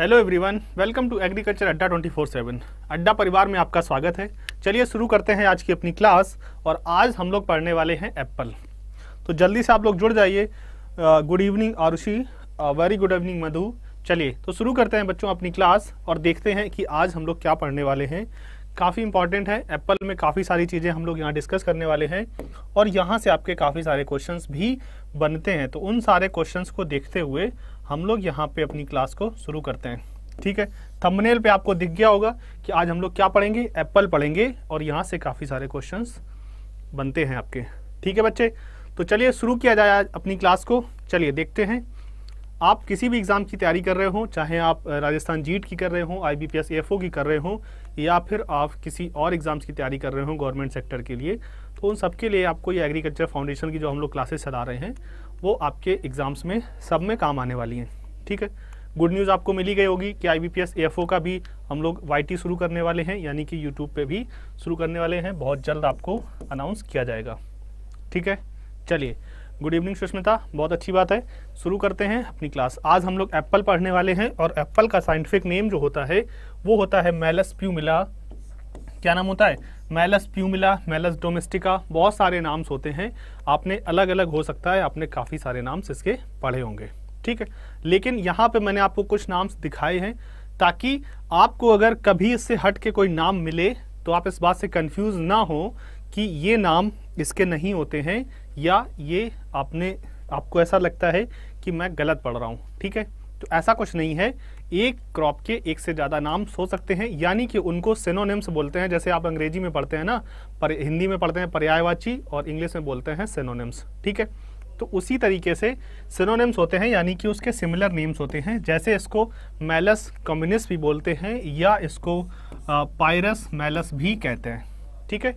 hello everyone welcome to agriculture Adda 24/7 अड्डा परिवार में आपका स्वागत है चलिए शुरू करते हैं आज की अपनी क्लास और आज हम लोग पढ़ने वाले हैं एप्पल तो जल्दी से आप लोग जुड़ जाइए good evening Arushi very good evening Madhu चलिए तो शुरू करते हैं बच्चों अपनी क्लास और देखते हैं कि आज हम लोग क्या पढ़ने वाले हैं काफ़ी इंपॉर्टेंट है एप्पल में काफ़ी सारी चीज़ें हम लोग यहाँ डिस्कस करने वाले हैं और यहाँ से आपके काफ़ी सारे क्वेश्चंस भी बनते हैं तो उन सारे क्वेश्चंस को देखते हुए हम लोग यहाँ पे अपनी क्लास को शुरू करते हैं ठीक है थंबनेल पे आपको दिख गया होगा कि आज हम लोग क्या पढ़ेंगे एप्पल पढ़ेंगे और यहाँ से काफ़ी सारे क्वेश्चन बनते हैं आपके ठीक है बच्चे तो चलिए शुरू किया जाए आज अपनी क्लास को चलिए देखते हैं आप किसी भी एग्ज़ाम की तैयारी कर रहे हो चाहे आप राजस्थान जीट e की कर रहे हो आई बी की कर रहे हो या फिर आप किसी और एग्ज़ाम्स की तैयारी कर रहे हो गवर्नमेंट सेक्टर के लिए तो उन सबके लिए आपको ये एग्रीकल्चर फाउंडेशन की जो हम लोग क्लासेस चला रहे हैं वो आपके एग्ज़ाम्स में सब में काम आने वाली हैं ठीक है गुड न्यूज़ आपको मिली गई होगी कि आई बी का भी हम लोग वाई शुरू करने वाले हैं यानी कि यूट्यूब पर भी शुरू करने वाले हैं बहुत जल्द आपको अनाउंस किया जाएगा ठीक है चलिए गुड इवनिंग सुष्मिता बहुत अच्छी बात है शुरू करते हैं अपनी क्लास आज हम लोग एप्पल पढ़ने वाले हैं और एप्पल का साइंटिफिक नेम जो होता है वो होता है मेलस प्यूमिला क्या नाम होता है मेलस प्यूमिला मेलस डोमेस्टिका बहुत सारे नाम्स होते हैं आपने अलग अलग हो सकता है आपने काफ़ी सारे नाम्स इसके पढ़े होंगे ठीक है लेकिन यहाँ पे मैंने आपको कुछ नाम्स दिखाए हैं ताकि आपको अगर कभी इससे हट के कोई नाम मिले तो आप इस बात से कन्फ्यूज ना हो कि ये नाम इसके नहीं होते हैं या ये आपने आपको ऐसा लगता है कि मैं गलत पढ़ रहा हूँ ठीक है तो ऐसा कुछ नहीं है एक क्रॉप के एक से ज़्यादा नाम्स हो सकते हैं यानी कि उनको सेनोनिम्स बोलते हैं जैसे आप अंग्रेजी में पढ़ते हैं ना पर हिंदी में पढ़ते हैं पर्यायवाची और इंग्लिश में बोलते हैं सेनोनिम्स ठीक है तो उसी तरीके से सिनोनिम्स होते हैं यानी कि उसके सिमिलर नेम्स होते हैं जैसे इसको मैलस कम्युनिस्ट भी बोलते हैं या इसको पायरस मैलस भी कहते हैं ठीक है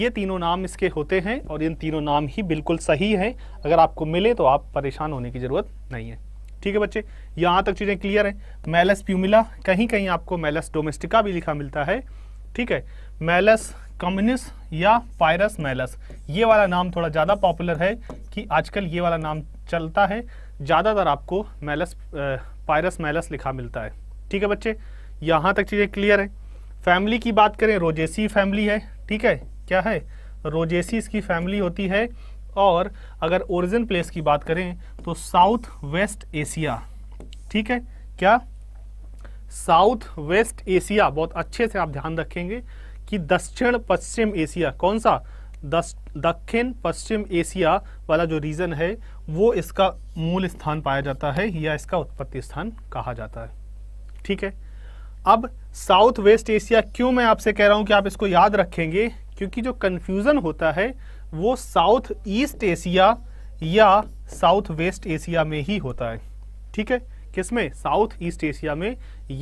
ये तीनों नाम इसके होते हैं और इन तीनों नाम ही बिल्कुल सही है अगर आपको मिले तो आप परेशान होने की ज़रूरत नहीं है ठीक है बच्चे यहाँ तक चीज़ें क्लियर है मेलस प्यूमिला कहीं कहीं आपको मेलस डोमेस्टिका भी लिखा मिलता है ठीक है मेलस कम्युनिस या फायरस मेलस ये वाला नाम थोड़ा ज़्यादा पॉपुलर है कि आजकल ये वाला नाम चलता है ज़्यादातर आपको मेलस पायरस मेलस लिखा मिलता है ठीक है बच्चे यहाँ तक चीज़ें क्लियर है फैमिली की बात करें रोजेसी फैमिली है ठीक है क्या है रोजेसी इसकी फैमिली होती है और अगर ओरिजिन प्लेस की बात करें तो साउथ वेस्ट एशिया ठीक है क्या साउथ वेस्ट एशिया बहुत अच्छे से आप ध्यान रखेंगे कि दक्षिण पश्चिम एशिया कौन सा दक्षिण पश्चिम एशिया वाला जो रीजन है वो इसका मूल स्थान पाया जाता है या इसका उत्पत्ति स्थान कहा जाता है ठीक है अब साउथ वेस्ट एशिया क्यों मैं आपसे कह रहा हूं कि आप इसको याद रखेंगे क्योंकि जो कंफ्यूजन होता है वो साउथ ईस्ट एशिया या साउथ वेस्ट एशिया में ही होता है ठीक है किसमें साउथ ईस्ट एशिया में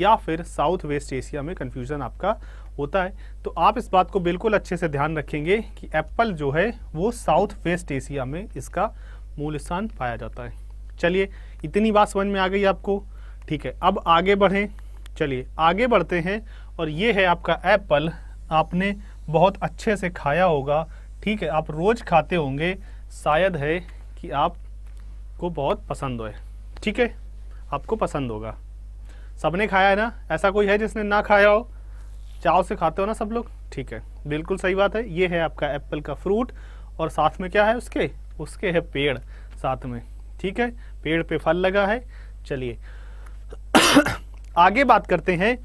या फिर साउथ वेस्ट एशिया में कन्फ्यूज़न आपका होता है तो आप इस बात को बिल्कुल अच्छे से ध्यान रखेंगे कि एप्पल जो है वो साउथ वेस्ट एशिया में इसका मूल स्थान पाया जाता है चलिए इतनी बात समझ में आ गई आपको ठीक है अब आगे बढ़ें चलिए आगे बढ़ते हैं और ये है आपका एप्पल आपने बहुत अच्छे से खाया होगा ठीक है आप रोज़ खाते होंगे शायद है कि आपको बहुत पसंद होए ठीक है आपको पसंद होगा सबने खाया है ना ऐसा कोई है जिसने ना खाया हो चाव से खाते हो ना सब लोग ठीक है बिल्कुल सही बात है ये है आपका एप्पल का फ्रूट और साथ में क्या है उसके उसके है पेड़ साथ में ठीक है पेड़ पे फल लगा है चलिए आगे बात करते हैं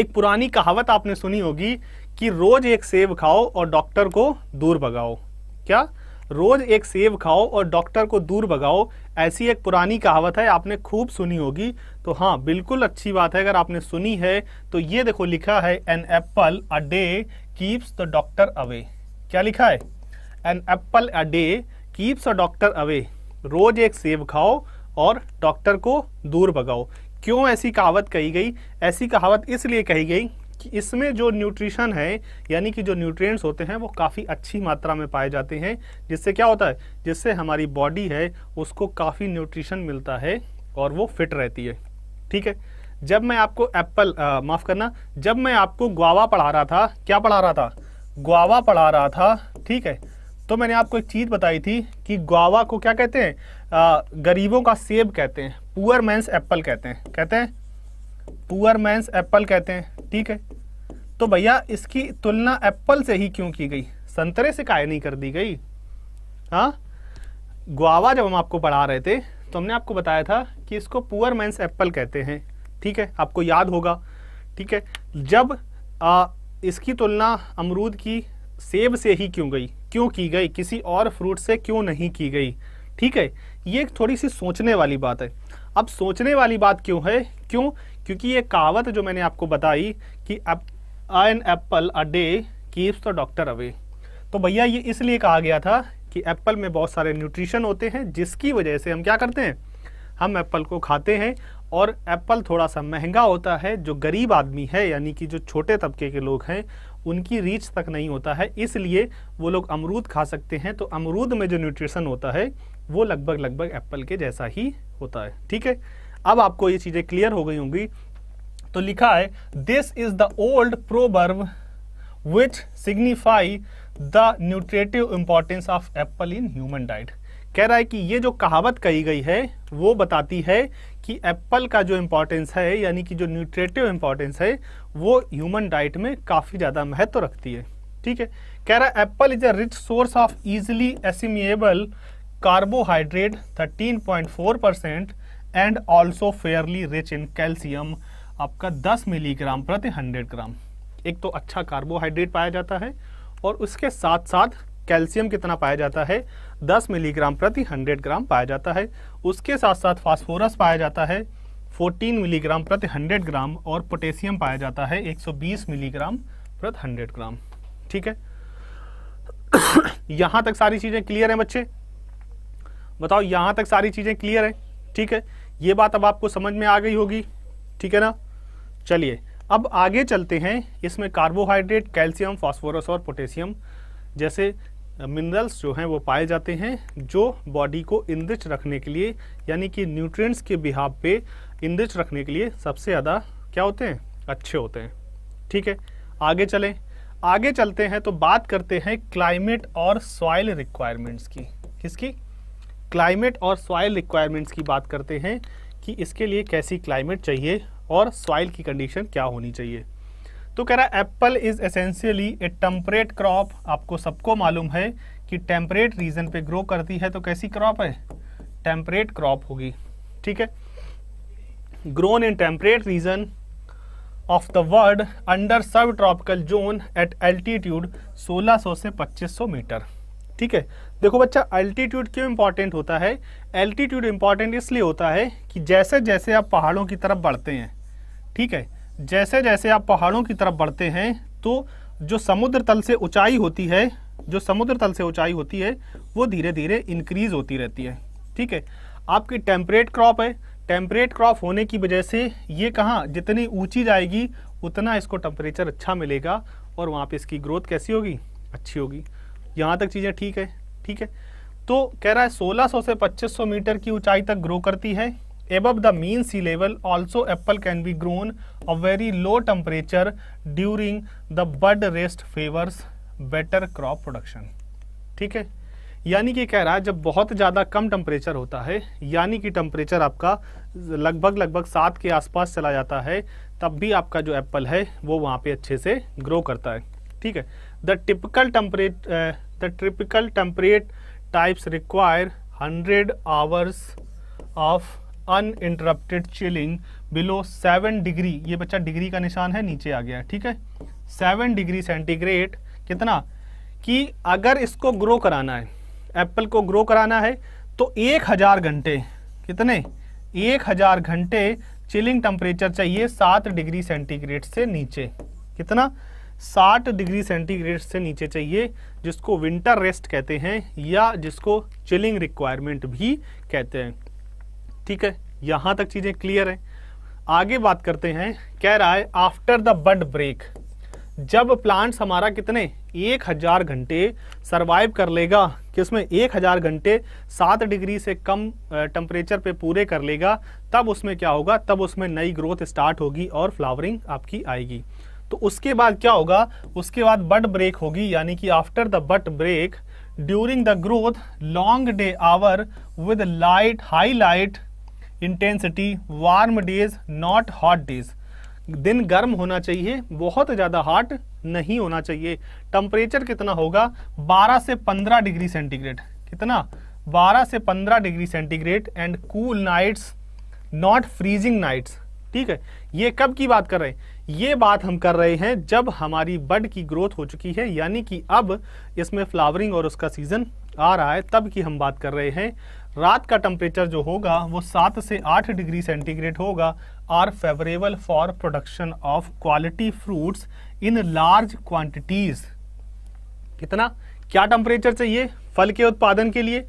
एक पुरानी कहावत आपने सुनी होगी कि रोज एक सेब खाओ और डॉक्टर को दूर भगाओ क्या रोज एक सेब खाओ और डॉक्टर को दूर भगाओ ऐसी एक पुरानी कहावत है आपने खूब सुनी होगी तो हाँ बिल्कुल अच्छी बात है अगर आपने सुनी है तो ये देखो लिखा है an apple a day keeps the doctor away क्या लिखा है an apple a day keeps a doctor away रोज एक सेब खाओ और डॉक्टर को दूर भगाओ क्यों ऐसी कहावत कही गई ऐसी कहावत इसलिए कही गई कि इसमें जो न्यूट्रिशन है यानी कि जो न्यूट्रिएंट्स होते हैं वो काफ़ी अच्छी मात्रा में पाए जाते हैं जिससे क्या होता है जिससे हमारी बॉडी है उसको काफ़ी न्यूट्रिशन मिलता है और वो फिट रहती है ठीक है जब मैं आपको एप्पल माफ़ करना जब मैं आपको ग्वावा पढ़ा रहा था क्या पढ़ा रहा था ग्वावा पढ़ा रहा था ठीक है तो मैंने आपको एक चीज़ बताई थी कि ग्वावा को क्या कहते हैं गरीबों का सेब कहते हैं पुअर मैंस एप्पल कहते हैं कहते हैं पुअर मैंस एप्पल कहते हैं ठीक है तो भैया इसकी तुलना एप्पल से ही क्यों की गई संतरे से काय नहीं कर दी गई हाँ गुआवा जब हम आपको पढ़ा रहे थे तो हमने आपको बताया था कि इसको पुअर मैंस एप्पल कहते हैं ठीक है आपको याद होगा ठीक है जब आ, इसकी तुलना अमरूद की सेब से ही क्यों गई क्यों की गई किसी और फ्रूट से क्यों नहीं की गई ठीक है ये एक थोड़ी सी सोचने वाली बात है अब सोचने वाली बात क्यों है क्यों क्योंकि ये कहावत जो मैंने आपको बताई कि an apple a day keeps the doctor away तो भैया ये इसलिए कहा गया था कि एप्पल में बहुत सारे न्यूट्रिशन होते हैं जिसकी वजह से हम क्या करते हैं हम एप्पल को खाते हैं और एप्पल थोड़ा सा महंगा होता है जो गरीब आदमी है यानी कि जो छोटे तबके के लोग हैं उनकी रीच तक नहीं होता है इसलिए वो लोग अमरूद खा सकते हैं तो अमरूद में जो न्यूट्रिशन होता है वो लगभग लगभग एप्पल के जैसा ही होता है ठीक है अब आपको ये चीजें क्लियर हो गई होंगी तो लिखा है this is the old proverb which signify the nutritive importance of apple in human diet कह रहा है कि ये जो कहावत कही गई है वो बताती है कि एप्पल का जो इंपॉर्टेंस है यानी कि जो न्यूट्रेटिव इंपॉर्टेंस है वो ह्यूमन डाइट में काफ़ी ज़्यादा महत्व तो रखती है ठीक है कह रहा है apple is a rich source of easily assimilable carbohydrate thirteen point four percent and also fairly rich in calcium आपका 10 मिलीग्राम प्रति 100 ग्राम एक तो अच्छा कार्बोहाइड्रेट पाया जाता है और उसके साथ साथ कैल्शियम कितना पाया जाता है 10 मिलीग्राम प्रति 100 ग्राम पाया जाता है उसके साथ साथ फास्फोरस पाया जाता है 14 मिलीग्राम प्रति 100 ग्राम और पोटेशियम पाया जाता है 120 मिलीग्राम प्रति 100 ग्राम ठीक है यहां तक सारी चीजें क्लियर हैं बच्चे बताओ यहां तक सारी चीजें क्लियर है ठीक है ये बात अब आपको समझ में आ गई होगी ठीक है ना चलिए अब आगे चलते हैं इसमें कार्बोहाइड्रेट कैल्शियम फास्फोरस और पोटेशियम जैसे मिनरल्स जो हैं वो पाए जाते हैं जो बॉडी को इंदिच रखने के लिए यानी कि न्यूट्रिएंट्स के बिहाव पे इंद्रिच रखने के लिए सबसे ज़्यादा क्या होते हैं अच्छे होते हैं ठीक है आगे चलें आगे चलते हैं तो बात करते हैं क्लाइमेट और सॉइल रिक्वायरमेंट्स की किसकी क्लाइमेट और सॉइल रिक्वायरमेंट्स की बात करते हैं कि इसके लिए कैसी क्लाइमेट चाहिए और सॉइल की कंडीशन क्या होनी चाहिए तो कह रहा है apple is essentially a temperate crop आपको सबको मालूम है कि टेम्परेट रीजन पे ग्रो करती है तो कैसी क्रॉप है टेम्परेट क्रॉप होगी ठीक है grown in temperate region of the world under subtropical zone at altitude 1600 से 2500 मीटर ठीक है देखो बच्चा अल्टीट्यूड क्यों इम्पॉर्टेंट होता है एल्टीट्यूड इम्पॉर्टेंट इसलिए होता है कि जैसे जैसे आप पहाड़ों की तरफ बढ़ते हैं ठीक है जैसे जैसे आप पहाड़ों की तरफ बढ़ते हैं तो जो समुद्र तल से ऊंचाई होती है जो समुद्र तल से ऊंचाई होती है वो धीरे धीरे इंक्रीज होती रहती है ठीक है आपकी टेम्परेट क्रॉप है टेम्परेट क्रॉप होने की वजह से ये कहाँ जितनी ऊंची जाएगी उतना इसको टेम्परेचर अच्छा मिलेगा और वहाँ पे इसकी ग्रोथ कैसी होगी अच्छी होगी यहाँ तक चीज़ें ठीक है ठीक है तो कह रहा है 1600 से 2500 मीटर की ऊंचाई तक ग्रो करती है above the mean sea level also apple can be grown a very low temperature during the bud rest favours better crop production ठीक है यानी कि कह रहा है जब बहुत ज़्यादा कम टेम्परेचर होता है यानी कि टेम्परेचर आपका लगभग लगभग सात के आसपास चला जाता है तब भी आपका जो एप्पल है वो वहाँ पे अच्छे से ग्रो करता है ठीक है the typical temperate the typical temperate types require 100 hours of interrupted chilling below seven degree ये बच्चा डिग्री का निशान है नीचे आ गया ठीक है सेवन डिग्री सेंटीग्रेड कितना कि अगर इसको ग्रो कराना है एप्पल को ग्रो कराना है तो एक हज़ार घंटे कितने एक हज़ार घंटे चिलिंग टेम्परेचर चाहिए सात डिग्री सेंटीग्रेड से नीचे कितना 60 डिग्री सेंटीग्रेड से नीचे चाहिए जिसको विंटर रेस्ट कहते हैं या जिसको चिलिंग रिक्वायरमेंट भी कहते हैं ठीक है यहाँ तक चीज़ें क्लियर हैं आगे बात करते हैं कह रहा है आफ्टर द बड ब्रेक जब प्लांट्स हमारा कितने एक हजार घंटे सर्वाइव कर लेगा कि उसमें एक हजार घंटे सात डिग्री से कम टेम्परेचर पे पूरे कर लेगा तब उसमें क्या होगा तब उसमें नई ग्रोथ स्टार्ट होगी और फ्लावरिंग आपकी आएगी तो उसके बाद क्या होगा उसके बाद बट ब्रेक होगी यानी कि after the bud break during the growth long day hour with light high light intensity warm days not hot days दिन गर्म होना चाहिए बहुत ज़्यादा हॉट नहीं होना चाहिए टेम्परेचर कितना होगा 12 से 15 डिग्री सेंटीग्रेड कितना 12 से 15 degree centigrade and cool nights not freezing nights ठीक है ये कब की बात कर रहे हैं ये बात हम कर रहे हैं जब हमारी बड की ग्रोथ हो चुकी है यानी कि अब इसमें फ्लावरिंग और उसका सीज़न आ रहा है तब की हम बात कर रहे हैं रात का टेम्परेचर जो होगा वो सात से आठ डिग्री सेंटीग्रेड होगा are favourable for production of quality fruits in large quantities कितना क्या टेम्परेचर चाहिए फल के उत्पादन के लिए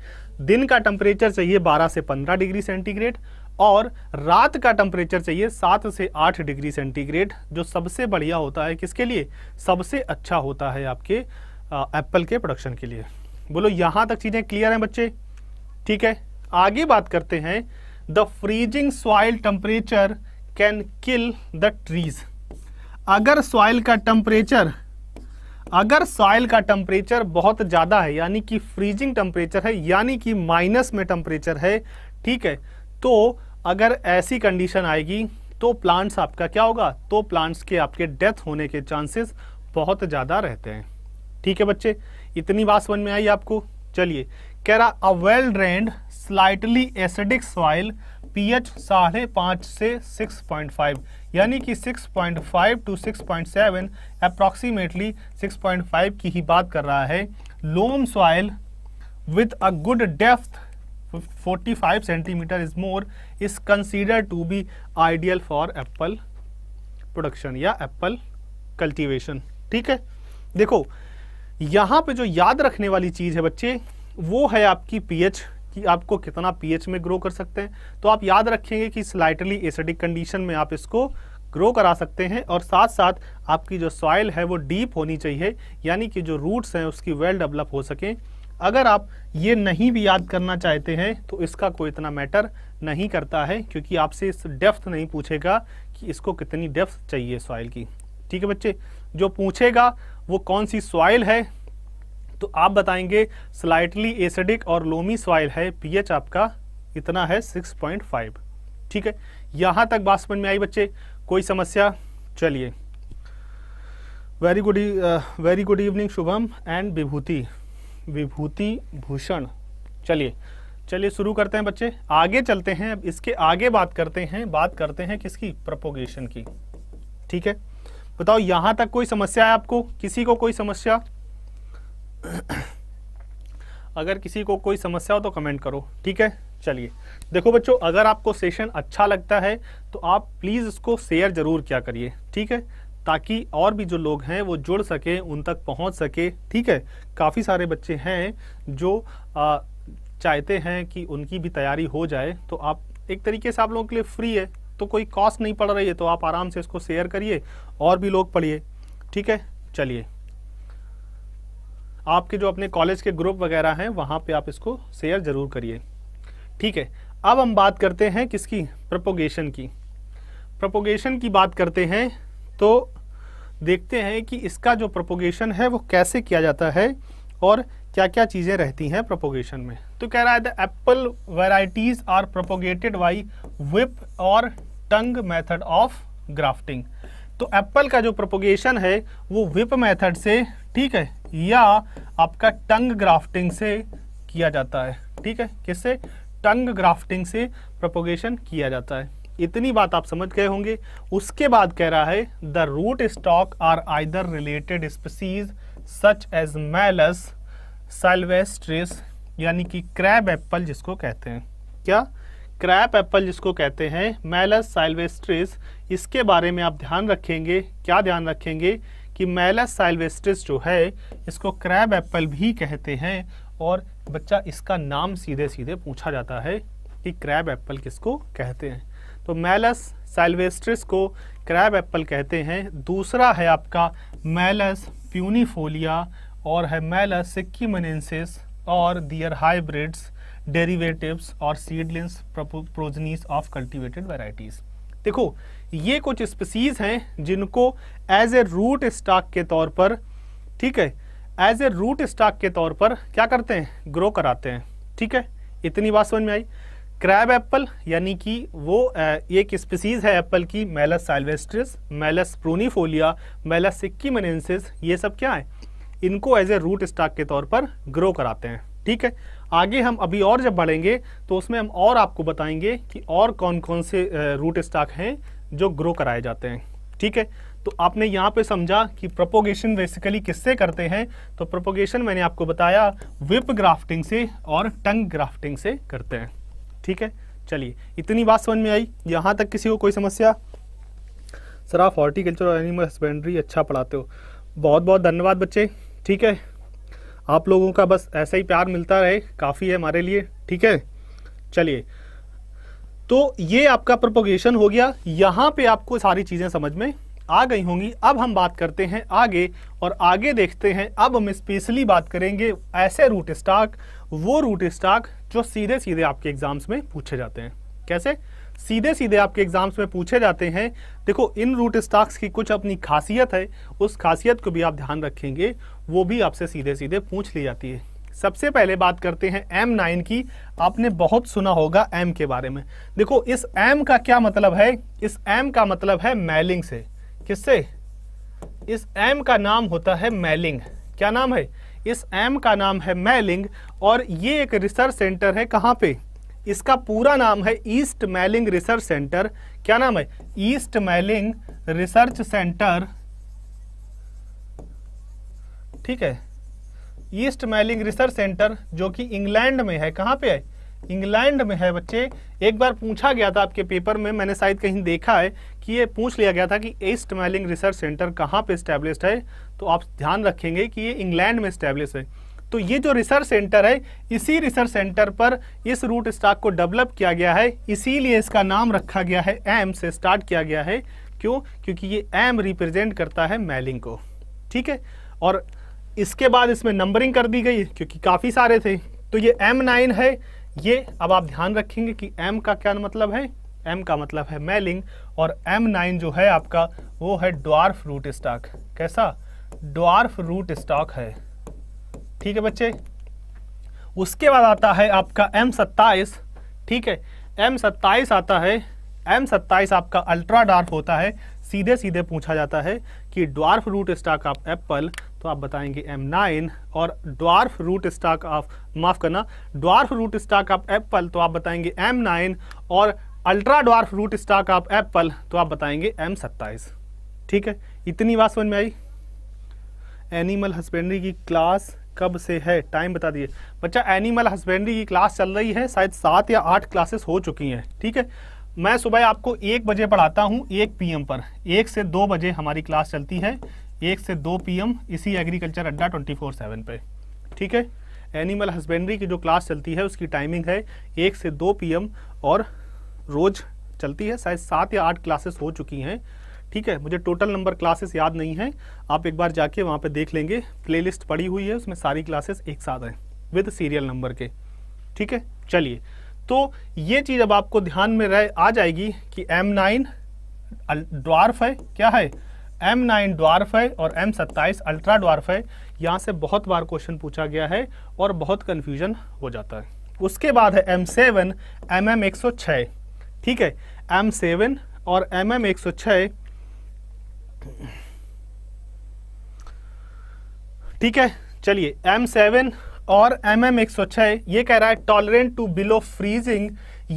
दिन का टेम्परेचर चाहिए 12 से 15 डिग्री सेंटीग्रेड और रात का टेम्परेचर चाहिए सात से आठ डिग्री सेंटीग्रेड जो सबसे बढ़िया होता है किसके लिए सबसे अच्छा होता है आपके एप्पल के प्रोडक्शन के लिए बोलो यहां तक चीज़ें क्लियर हैं बच्चे ठीक है आगे बात करते हैं the freezing soil temperature can kill the trees अगर सॉइल का टेम्परेचर अगर सॉइल का टेम्परेचर बहुत ज़्यादा है यानी कि फ्रीजिंग टेम्परेचर है यानी कि माइनस में टेम्परेचर है ठीक है तो अगर ऐसी कंडीशन आएगी तो प्लांट्स आपका क्या होगा तो प्लांट्स के आपके डेथ होने के चांसेस बहुत ज़्यादा रहते हैं ठीक है बच्चे इतनी बात समझ में आई आपको चलिए कह रहा a well drained slightly acidic soil pH साढ़े पाँच से 6.5 यानी कि 6.5 टू 6.7 अप्रॉक्सीमेटली फाइव की ही बात कर रहा है loam soil with a good depth 45 centimetre is more is consider to be ideal for apple production या एप्पल कल्टिवेशन ठीक है देखो यहाँ पे जो याद रखने वाली चीज़ है बच्चे वो है आपकी पीएच कि आपको कितना पीएच में ग्रो कर सकते हैं तो आप याद रखेंगे कि स्लाइटली एसिडिक कंडीशन में आप इसको ग्रो करा सकते हैं और साथ साथ आपकी जो सॉइल है वो डीप होनी चाहिए यानी कि जो रूट्स हैं उसकी वेल well डेवलप हो सकें अगर आप ये नहीं भी याद करना चाहते हैं तो इसका कोई इतना मैटर नहीं करता है क्योंकि आपसे इस डेफ्थ नहीं पूछेगा कि इसको कितनी डेफ्थ चाहिए सॉइल की ठीक है बच्चे जो पूछेगा वो कौन सी सॉइल है तो आप बताएंगे स्लाइटली एसिडिक और लोमी सॉइल है पीएच आपका इतना है 6.5 ठीक है यहाँ तक बात समझ में आई बच्चे कोई समस्या चलिए very good very good evening Shubham and Vibhuti Vibhuti Bhushan चलिए चलिए शुरू करते हैं बच्चे आगे चलते हैं अब इसके आगे बात करते हैं बात करते हैं किसकी प्रपोगेशन की ठीक है बताओ यहां तक कोई समस्या है आपको किसी को कोई समस्या अगर किसी को कोई समस्या हो तो कमेंट करो ठीक है चलिए देखो बच्चों अगर आपको सेशन अच्छा लगता है तो आप प्लीज़ इसको शेयर ज़रूर क्या करिए ठीक है ताकि और भी जो लोग हैं वो जुड़ सके उन तक पहुंच सके ठीक है काफ़ी सारे बच्चे हैं जो आ, चाहते हैं कि उनकी भी तैयारी हो जाए तो आप एक तरीके से आप लोगों के लिए फ्री है तो कोई कॉस्ट नहीं पड़ रही है तो आप आराम से इसको शेयर करिए और भी लोग पढ़िए ठीक है चलिए आपके जो अपने कॉलेज के ग्रुप वगैरह हैं वहाँ पे आप इसको शेयर ज़रूर करिए ठीक है अब हम बात करते हैं किसकी प्रपोगेशन की प्रपोगेशन की बात करते हैं तो देखते हैं कि इसका जो प्रोपोगेशन है वो कैसे किया जाता है और क्या क्या चीज़ें रहती हैं प्रोपोगेशन में तो कह रहा है the apple varieties are propagated by whip और टंग मेथड ऑफ ग्राफ्टिंग तो एप्पल का जो प्रोपोगेशन है वो विप मेथड से ठीक है या आपका टंग ग्राफ्टिंग से किया जाता है ठीक है किससे टंग ग्राफ्टिंग से प्रोपोगेशन किया जाता है इतनी बात आप समझ गए होंगे उसके बाद कह रहा है the root stock are either related species such as Malus sylvestris यानी कि क्रैब एप्पल जिसको कहते हैं क्या क्रैप एप्पल जिसको कहते हैं मैलस साइल्वेस्ट्रिस इसके बारे में आप ध्यान रखेंगे क्या ध्यान रखेंगे कि मैलस साइल्वेस्ट्रिस जो है इसको क्रैब एप्पल भी कहते हैं और बच्चा इसका नाम सीधे सीधे पूछा जाता है कि क्रैब एप्पल किसको कहते हैं तो मैलस सेल्वेस्ट्रिस को क्रैब एप्पल कहते हैं दूसरा है आपका मैलस प्यूनिफोलिया और है मेलस सिक्कीमनेंसिस और दियर हाइब्रिड्स डेरिवेटिव्स और seedlings progenies of cultivated varieties देखो ये कुछ स्पीसीज हैं जिनको एज ए रूट स्टॉक के तौर पर ठीक है एज ए रूट स्टॉक के तौर पर क्या करते हैं ग्रो कराते हैं ठीक है इतनी बात समझ में आई क्रैब एप्पल यानी कि वो एक स्पीसीज है एप्पल की Malus sylvestris Malus prunifolia Malus मनेसिस ये सब क्या है इनको एज ए रूट स्टॉक के तौर पर ग्रो कराते हैं ठीक है आगे हम अभी और जब बढ़ेंगे तो उसमें हम और आपको बताएंगे कि और कौन कौन से रूट स्टॉक हैं जो ग्रो कराए जाते हैं ठीक है तो आपने यहाँ पे समझा कि प्रोपोगेशन बेसिकली किससे करते हैं तो प्रोपोगेशन मैंने आपको बताया विप ग्राफ्टिंग से और टंग ग्राफ्टिंग से करते हैं ठीक है चलिए इतनी बात समझ में आई यहाँ तक किसी को कोई समस्या सर आप हॉर्टिकल्चर और एनिमल हस्बेंड्री अच्छा पढ़ाते हो बहुत बहुत धन्यवाद बच्चे ठीक है आप लोगों का बस ऐसा ही प्यार मिलता रहे काफ़ी है हमारे लिए ठीक है चलिए तो ये आपका प्रोपोगेशन हो गया यहाँ पे आपको सारी चीज़ें समझ में आ गई होंगी अब हम बात करते हैं आगे और आगे देखते हैं अब हम स्पेशली बात करेंगे ऐसे रूट स्टॉक वो रूट स्टॉक जो सीधे सीधे आपके एग्जाम्स में पूछे जाते हैं कैसे सीधे सीधे आपके एग्जाम्स में पूछे जाते हैं देखो इन रूट स्टॉक्स की कुछ अपनी खासियत है उस खासियत को भी आप ध्यान रखेंगे वो भी आपसे सीधे सीधे पूछ ली जाती है सबसे पहले बात करते हैं एम नाइन की आपने बहुत सुना होगा एम के बारे में देखो इस एम का क्या मतलब है इस एम का मतलब है मैलिंग से किससे इस एम का नाम होता है मैलिंग क्या नाम है इस एम का नाम है मैलिंग और ये एक रिसर्च सेंटर है कहाँ पे इसका पूरा नाम है ईस्ट मैलिंग रिसर्च सेंटर क्या नाम है ईस्ट मैलिंग रिसर्च सेंटर ठीक है ईस्ट मैलिंग रिसर्च सेंटर जो कि इंग्लैंड में है कहाँ पे है इंग्लैंड में है बच्चे एक बार पूछा गया था आपके पेपर में मैंने शायद कहीं देखा है कि ये पूछ लिया गया था कि ईस्ट मैलिंग रिसर्च सेंटर कहाँ पे स्टैब्लिश है तो आप ध्यान रखेंगे कि ये इंग्लैंड में स्टैब्लिश है तो ये जो रिसर्च सेंटर है इसी रिसर्च सेंटर पर इस रूट स्टॉक को डेवलप किया गया है इसीलिए इसका नाम रखा गया है एम से स्टार्ट किया गया है क्यों क्योंकि ये एम रिप्रेजेंट करता है मैलिंग को ठीक है और इसके बाद इसमें नंबरिंग कर दी गई क्योंकि काफ़ी सारे थे तो ये एम नाइन है ये अब आप ध्यान रखेंगे कि एम का क्या मतलब है एम का मतलब है मैलिंग और एम नाइन जो है आपका वो है ड्वार्फ रूट स्टॉक कैसा डॉर्फ रूट स्टॉक है ठीक है बच्चे उसके बाद आता है आपका एम सत्ताईस ठीक है एम सत्ताईस आता है एम सत्ताईस आपका अल्ट्रा डार्फ होता है सीधे सीधे पूछा जाता है कि dwarf root stock of apple तो आप बताएंगे एम नाइन और ड्वार्फ रूट स्टॉक ऑफ माफ़ करना dwarf root stock of apple तो आप बताएंगे एम नाइन और ultra dwarf root stock of apple तो आप बताएंगे एम सत्ताईस ठीक है इतनी बात समझ में आई एनिमल हस्बेंड्री की क्लास कब से है टाइम बता दिए बच्चा एनिमल हस्बेंड्री की क्लास चल रही है शायद सात या आठ क्लासेस हो चुकी हैं ठीक है मैं सुबह आपको एक बजे पढ़ाता हूँ एक पीएम पर एक से दो बजे हमारी क्लास चलती है एक से दो पीएम इसी एग्रीकल्चर अड्डा ट्वेंटी फोर सेवन पर ठीक है एनिमल हस्बेंड्री की जो क्लास चलती है उसकी टाइमिंग है एक से दो पीएम और रोज़ चलती है शायद सात या आठ क्लासेस हो चुकी हैं ठीक है मुझे टोटल नंबर क्लासेस याद नहीं है आप एक बार जाके वहाँ पे देख लेंगे प्लेलिस्ट पड़ी हुई है उसमें सारी क्लासेस एक साथ हैं विद सीरियल नंबर के ठीक है चलिए तो ये चीज़ अब आपको ध्यान में रह आ जाएगी कि एम नाइन है क्या है M9 नाइन डॉर्फ है और M27 सत्ताईस अल्ट्रा ड्वार्फ है यहाँ से बहुत बार क्वेश्चन पूछा गया है और बहुत कन्फ्यूजन हो जाता है उसके बाद है एम सेवन एम एम एक सौ छः ठीक है एम सेवन और एम एम एक सौ छः ठीक है चलिए एम सेवन और एम एम एक सौ ये कह रहा है टॉलरेंट टू बिलो फ्रीजिंग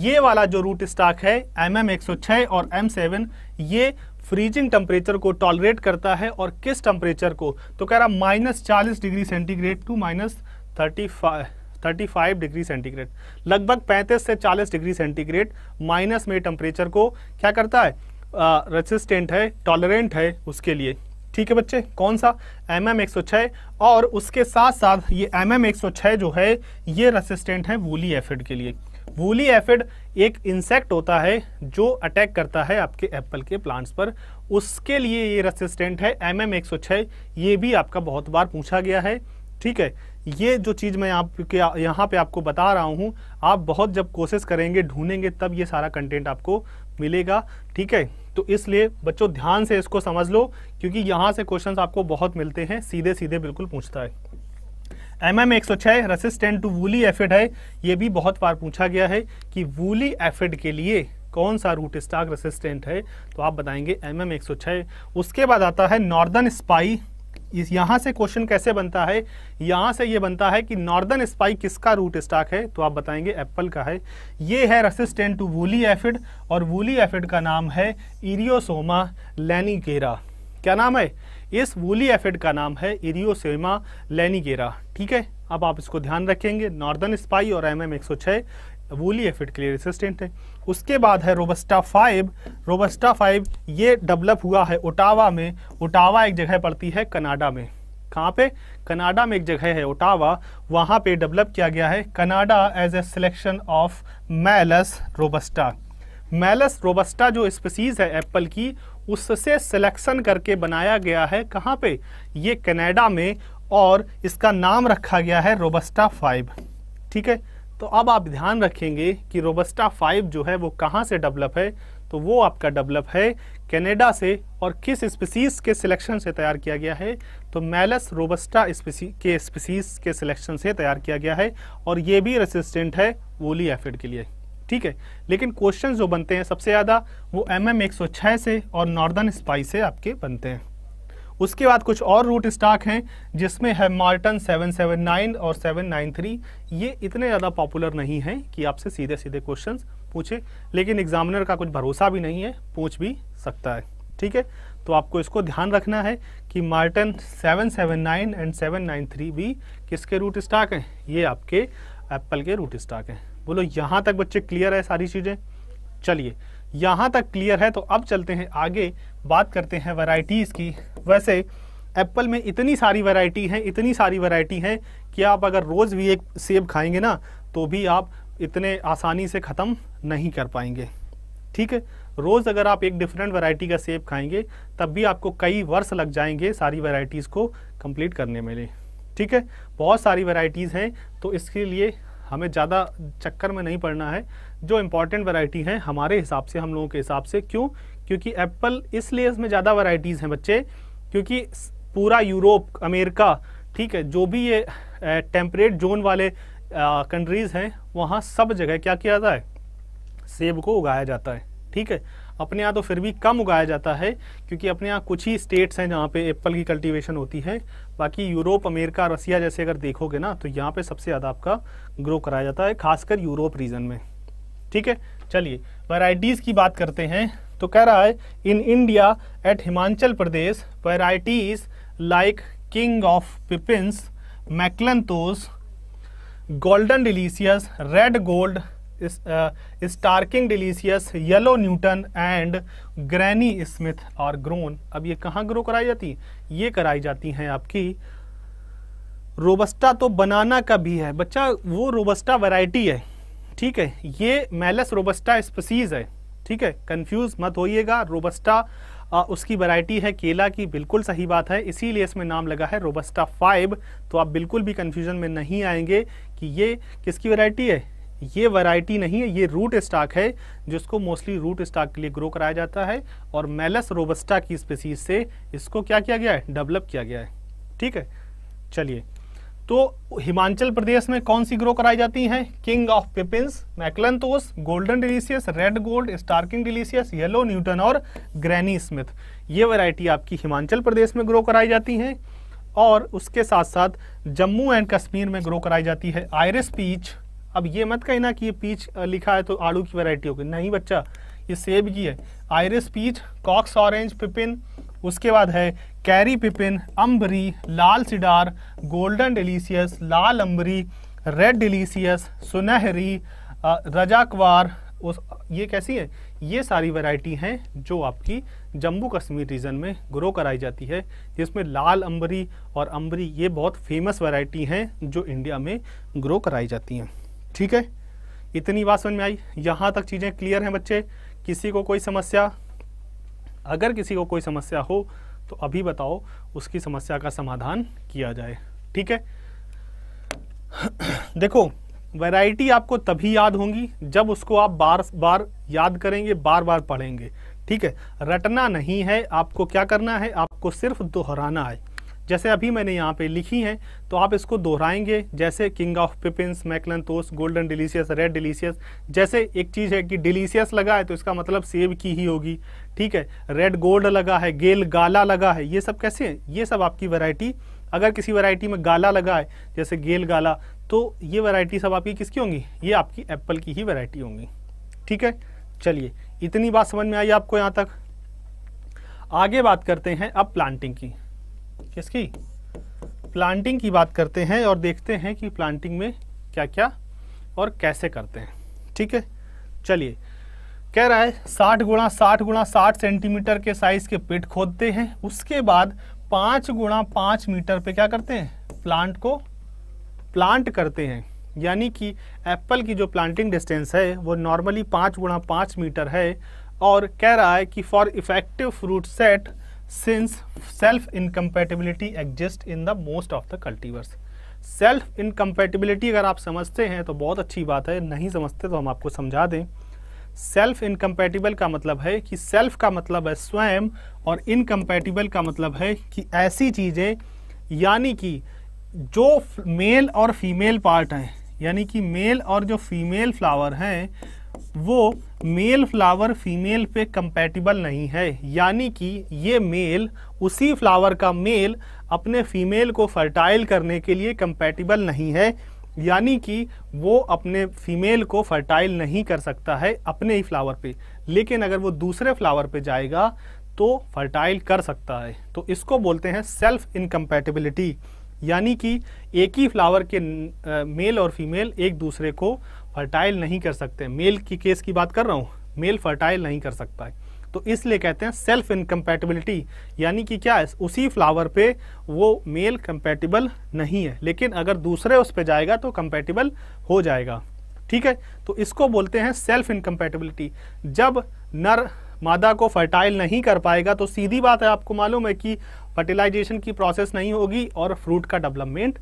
ये वाला जो रूट स्टॉक है एम एम एक सौ और एम सेवन ये फ्रीजिंग टेम्परेचर को टॉलरेट करता है और किस टेम्परेचर को तो कह रहा माइनस चालीस degree centigrade to minus thirty five thirty five degree centigrade लगभग पैंतीस से चालीस डिग्री सेंटीग्रेड माइनस में टेम्परेचर को क्या करता है रेसिस्टेंट है टॉलरेंट है उसके लिए ठीक है बच्चे कौन सा एम एम एक सौ छः और उसके साथ साथ ये एम एम एक सौ छः जो है ये रेसिस्टेंट है वूली एफिड के लिए वूली एफिड एक इंसेक्ट होता है जो अटैक करता है आपके एप्पल के प्लांट्स पर उसके लिए ये रेसिस्टेंट है एम एम एक सौ छः ये भी आपका बहुत बार पूछा गया है ठीक है ये जो चीज़ मैं आपके यहाँ पे आपको बता रहा हूँ आप बहुत जब कोशिश करेंगे ढूंढेंगे तब ये सारा कंटेंट आपको मिलेगा ठीक है तो इसलिए बच्चों ध्यान से इसको समझ लो क्योंकि यहाँ से क्वेश्चंस आपको बहुत मिलते हैं सीधे सीधे बिल्कुल पूछता है एम एम एक सौ छह रसिस्टेंट टू वूली एफिड है ये भी बहुत बार पूछा गया है कि वूली एफिड के लिए कौन सा रूट स्टाक रेसिस्टेंट है तो आप बताएंगे एम एम एक सौ छह उसके बाद आता है नॉर्दर्न स्पाई यहां से क्वेश्चन कैसे बनता है यहां से ये बनता है कि नॉर्दर्न स्पाइक किसका रूट स्टॉक है तो आप बताएंगे एप्पल का है ये है रसिस्टेंट टू वूली एफिड और वूली एफिड का नाम है इरियोसोमा लैनिकेरा क्या नाम है इस वूली एफिड का नाम है इरियोसोमा लैनिकेरा ठीक है अब आप इसको ध्यान रखेंगे नॉर्दर्न स्पाई और एम एम एक सौ छः वूली एफिड के लिए रेसिस्टेंट है उसके बाद है रोबस्टा फाइव रोबस्टा फाइव ये डेवलप हुआ है ओटावा में ओटावा एक जगह पड़ती है कनाडा में कहाँ पे कनाडा में एक जगह है ओटावा वहाँ पे डेवलप किया गया है Canada as a selection of Malus robusta Malus robusta जो स्पीसीज है एप्पल की उससे सिलेक्शन करके बनाया गया है कहाँ पे ये कनाडा में और इसका नाम रखा गया है रोबस्टा फाइव ठीक है तो अब आप ध्यान रखेंगे कि रोबस्टा फाइव जो है वो कहाँ से डेवलप है तो वो आपका डेवलप है कनाडा से और किस स्पीसीज के सिलेक्शन से तैयार किया गया है तो मैलस रोबस्टा स्पीसी के स्पीसीज के सिलेक्शन से तैयार किया गया है और ये भी रेसिस्टेंट है वोली एफिड के लिए ठीक है लेकिन क्वेश्चन जो बनते हैं सबसे ज़्यादा वो एम एम एक सौ छः से और नॉर्दर्न स्पाई से आपके बनते हैं उसके बाद कुछ और रूट स्टॉक हैं जिसमें है मार्टन 779 और 793 ये इतने ज़्यादा पॉपुलर नहीं हैं कि आपसे सीधे सीधे क्वेश्चन पूछे लेकिन एग्जामिनर का कुछ भरोसा भी नहीं है पूछ भी सकता है ठीक है तो आपको इसको ध्यान रखना है कि मार्टन 779 एंड 793 भी किसके रूट स्टॉक हैं ये आपके एप्पल के रूट स्टॉक हैं बोलो यहाँ तक बच्चे क्लियर है सारी चीज़ें चलिए यहाँ तक क्लियर है तो अब चलते हैं आगे बात करते हैं वैरायटीज़ की वैसे एप्पल में इतनी सारी वैरायटी हैं इतनी सारी वैरायटी हैं कि आप अगर रोज़ भी एक सेब खाएंगे ना तो भी आप इतने आसानी से ख़त्म नहीं कर पाएंगे ठीक है रोज़ अगर आप एक डिफरेंट वैरायटी का सेब खाएंगे तब भी आपको कई वर्ष लग जाएंगे सारी वैरायटीज़ को कंप्लीट करने में लिए ठीक है बहुत सारी वैरायटीज़ हैं तो इसके लिए हमें ज़्यादा चक्कर में नहीं पड़ना है जो इम्पॉर्टेंट वैरायटी है हमारे हिसाब से हम लोगों के हिसाब से क्यों क्योंकि एप्पल इसलिए इसमें ज़्यादा वैरायटीज़ हैं बच्चे क्योंकि पूरा यूरोप अमेरिका ठीक है जो भी ये टेम्परेट जोन वाले कंट्रीज़ हैं वहाँ सब जगह क्या किया जाता है सेब को उगाया जाता है ठीक है अपने यहाँ तो फिर भी कम उगाया जाता है क्योंकि अपने यहाँ कुछ ही स्टेट्स हैं जहाँ पे एप्पल की कल्टीवेशन होती है बाकी यूरोप अमेरिका रसिया जैसे अगर देखोगे ना तो यहाँ पे सबसे ज़्यादा आपका ग्रो कराया जाता है खासकर यूरोप रीजन में ठीक है चलिए वैराइटीज की बात करते हैं तो कह रहा है in India at Himachal Pradesh varieties like King of Pippins McIntosh Golden Delicious Red Gold Starking Delicious Yellow Newton and Granny Smith और ग्रोन अब ये कहाँ ग्रो कराई जाती है ये कराई जाती हैं आपकी रोबस्टा तो बनाना का भी है बच्चा वो रोबस्टा वैरायटी है ठीक है ये मेलस रोबस्टा स्पसीज है ठीक है कंफ्यूज मत होइएगा रोबस्टा उसकी वैरायटी है केला की बिल्कुल सही बात है इसीलिए इसमें नाम लगा है रोबस्टा फाइव तो आप बिल्कुल भी कंफ्यूजन में नहीं आएंगे कि ये किसकी वैरायटी है ये वैरायटी नहीं है ये रूट स्टॉक है जिसको मोस्टली रूट स्टॉक के लिए ग्रो कराया जाता है और मेलस रोबस्टा की स्पेसीज से इसको क्या किया गया है डेवलप किया गया है ठीक है चलिए तो हिमाचल प्रदेश में कौन सी ग्रो कराई जाती हैं King of Pippins McIntosh Golden Delicious Red Gold Starking Delicious Yellow Newton और ग्रैनी स्मिथ ये वैरायटी आपकी हिमाचल प्रदेश में ग्रो कराई जाती हैं और उसके साथ साथ जम्मू एंड कश्मीर में ग्रो कराई जाती है आयरिस पीच अब ये मत कहना कि ये पीच लिखा है तो आड़ू की वैरायटी होगी नहीं बच्चा ये सेब की है Irish Peach Cox Orange Pippin उसके बाद है कैरी पिपिन अम्बरी लाल सिडार Golden Delicious Lal Ambri Red Delicious Sunehari Razakwar उस ये कैसी है ये सारी वैरायटी हैं जो आपकी जम्मू कश्मीर रीजन में ग्रो कराई जाती है जिसमें लाल अम्बरी और अम्बरी ये बहुत फेमस वैरायटी हैं जो इंडिया में ग्रो कराई जाती हैं ठीक है इतनी बात समझ में आई यहाँ तक चीज़ें क्लियर हैं बच्चे किसी को कोई समस्या अगर किसी को कोई समस्या हो तो अभी बताओ उसकी समस्या का समाधान किया जाए ठीक है देखो वैरायटी आपको तभी याद होंगी जब उसको आप बार बार याद करेंगे बार बार पढ़ेंगे ठीक है रटना नहीं है आपको क्या करना है आपको सिर्फ दोहराना है जैसे अभी मैंने यहाँ पे लिखी हैं तो आप इसको दोहराएंगे जैसे किंग ऑफ पिपिन्स मैकलन तोस गोल्डन डिलीशियस रेड डिलीशियस जैसे एक चीज़ है कि डिलीशियस लगा है तो इसका मतलब सेब की ही होगी ठीक है रेड गोल्ड लगा है गेल गाला लगा है ये सब कैसे हैं ये सब आपकी वैरायटी अगर किसी वैरायटी में गाला लगा है जैसे गेल गाला तो ये वैरायटी सब आपकी किसकी होंगी ये आपकी एप्पल की ही वैरायटी होंगी ठीक है चलिए इतनी बात समझ में आई आपको यहाँ तक आगे बात करते हैं अब प्लांटिंग की किसकी प्लांटिंग की बात करते हैं और देखते हैं कि प्लांटिंग में क्या क्या और कैसे करते हैं ठीक है चलिए कह रहा है साठ गुणा साठ गुणा साठ सेंटीमीटर के साइज के पेट खोदते हैं उसके बाद पाँच गुणा पाँच मीटर पे क्या करते हैं प्लांट को प्लांट करते हैं यानी कि एप्पल की जो प्लांटिंग डिस्टेंस है वो नॉर्मली पाँच गुणा पाँच मीटर है और कह रहा है कि for effective fruit set since self incompatibility exist in the most of the cultivars self incompatibility अगर आप समझते हैं तो बहुत अच्छी बात है नहीं समझते तो हम आपको समझा दें सेल्फ इनकम्पेटिबल का मतलब है कि सेल्फ का मतलब है स्वयं और इनकम्पेटिबल का मतलब है कि ऐसी चीज़ें यानी कि जो मेल और फीमेल पार्ट हैं यानी कि मेल और जो फीमेल फ्लावर हैं वो मेल फ्लावर फीमेल पे कंपैटिबल नहीं है यानी कि ये मेल उसी फ्लावर का मेल अपने फीमेल को फर्टाइल करने के लिए कंपैटिबल नहीं है यानी कि वो अपने फीमेल को फर्टाइल नहीं कर सकता है अपने ही फ्लावर पे लेकिन अगर वो दूसरे फ्लावर पे जाएगा तो फर्टाइल कर सकता है तो इसको बोलते हैं सेल्फ इनकम्पैटिबिलिटी यानी कि एक ही फ्लावर के मेल और फीमेल एक दूसरे को फर्टाइल नहीं कर सकते मेल की केस की बात कर रहा हूँ मेल फर्टाइल नहीं कर सकता है तो इसलिए कहते हैं सेल्फ इनकम्पैटिबिलिटी यानी कि क्या है उसी फ्लावर पे वो मेल कंपेटिबल नहीं है लेकिन अगर दूसरे उस पर जाएगा तो कंपेटिबल हो जाएगा ठीक है तो इसको बोलते हैं सेल्फ इनकम्पैटिबिलिटी जब नर मादा को फर्टाइल नहीं कर पाएगा तो सीधी बात है आपको मालूम है कि फर्टिलाइजेशन की प्रोसेस नहीं होगी और फ्रूट का डेवलपमेंट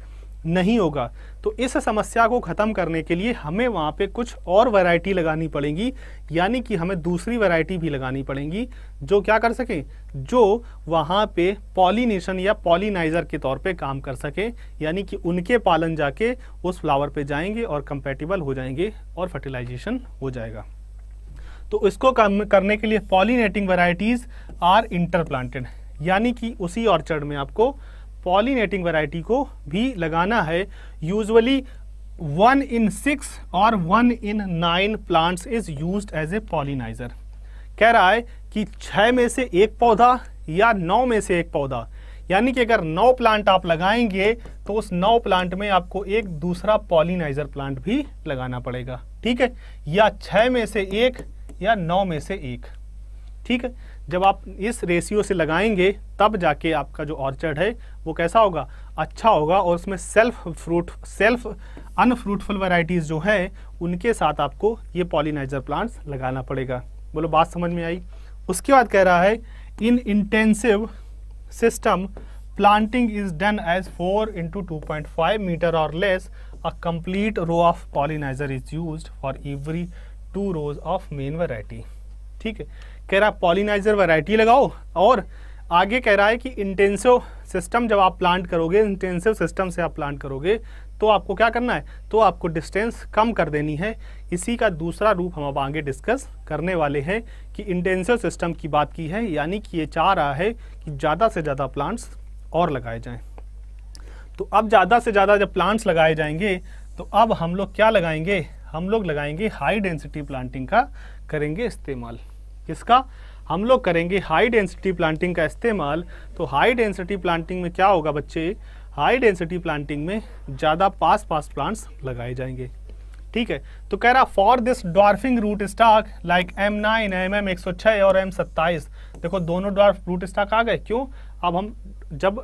नहीं होगा तो इस समस्या को ख़त्म करने के लिए हमें वहाँ पे कुछ और वैरायटी लगानी पड़ेगी यानी कि हमें दूसरी वैरायटी भी लगानी पड़ेगी जो क्या कर सकें जो वहाँ पे पॉलिनेशन या पॉलिनाइज़र के तौर पे काम कर सके यानी कि उनके पालन जाके उस फ्लावर पे जाएंगे और कंपेटिबल हो जाएंगे और फर्टिलाइजेशन हो जाएगा तो इसको करने के लिए पॉलीनेटिंग वेराइटीज़ आर इंटरप्लांटेड यानी कि उसी ऑर्चर्ड में आपको पॉलीनेटिंग वैरायटी को भी लगाना है यूजुअली वन इन सिक्स और one in nine plants is use as a pollinizer कह रहा है कि छः में से एक पौधा या नौ में से एक पौधा यानी कि अगर नौ प्लांट आप लगाएंगे तो उस नौ प्लांट में आपको एक दूसरा पॉलिनाइजर प्लांट भी लगाना पड़ेगा ठीक है या छः में से एक या नौ में से एक ठीक है जब आप इस रेशियो से लगाएंगे तब जाके आपका जो ऑर्चर्ड है वो कैसा होगा अच्छा होगा और उसमें self fruit self unfruitful varieties जो है उनके साथ आपको ये पॉलिनाइजर प्लांट्स लगाना पड़ेगा बोलो बात समझ में आई उसके बाद कह रहा है in intensive system planting is done as four into two point five metre और less a complete row of pollinizer is use for every two rows of main variety ठीक है कह रहा है पॉलिनाइजर वैरायटी लगाओ और आगे कह रहा है कि इंटेंसिव सिस्टम जब आप प्लांट करोगे इंटेंसिव सिस्टम से आप प्लांट करोगे तो आपको क्या करना है तो आपको डिस्टेंस कम कर देनी है इसी का दूसरा रूप हम अब आगे डिस्कस करने वाले हैं कि इंटेंसिव सिस्टम की बात की है यानी कि ये चाह रहा है कि ज़्यादा से ज़्यादा प्लांट्स और लगाए जाएँ तो अब ज़्यादा से ज़्यादा जब प्लांट्स लगाए जाएंगे तो अब हम लोग क्या लगाएंगे हम लोग लगाएंगे हाई डेंसिटी प्लांटिंग का करेंगे इस्तेमाल किसका हम लोग करेंगे हाई डेंसिटी प्लांटिंग का इस्तेमाल तो हाई डेंसिटी प्लांटिंग में क्या होगा बच्चे हाई डेंसिटी प्लांटिंग में ज़्यादा पास पास प्लांट्स लगाए जाएंगे ठीक है तो कह रहा for this dwarfing root stock like M nine M M एक सौ छः और एम सत्ताईस देखो दोनों डॉर्फ रूट स्टॉक आ गए क्यों अब हम जब